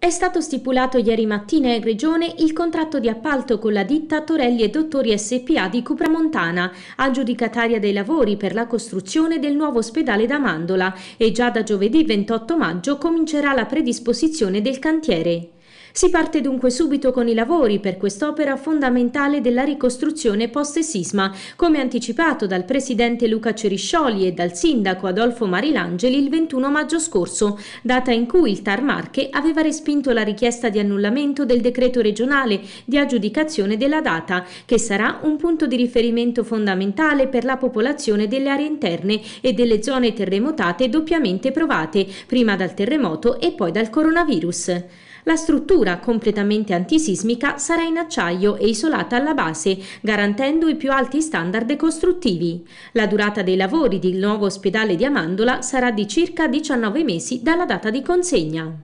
È stato stipulato ieri mattina in Regione il contratto di appalto con la ditta Torelli e Dottori SPA di Cupramontana, aggiudicataria dei lavori per la costruzione del nuovo ospedale da Mandola e già da giovedì 28 maggio comincerà la predisposizione del cantiere. Si parte dunque subito con i lavori per quest'opera fondamentale della ricostruzione post-sisma, come anticipato dal presidente Luca Ceriscioli e dal sindaco Adolfo Marilangeli il 21 maggio scorso, data in cui il TAR Marche aveva respinto la richiesta di annullamento del decreto regionale di aggiudicazione della data, che sarà un punto di riferimento fondamentale per la popolazione delle aree interne e delle zone terremotate doppiamente provate, prima dal terremoto e poi dal coronavirus. La struttura completamente antisismica sarà in acciaio e isolata alla base, garantendo i più alti standard costruttivi. La durata dei lavori del nuovo ospedale di Amandola sarà di circa 19 mesi dalla data di consegna.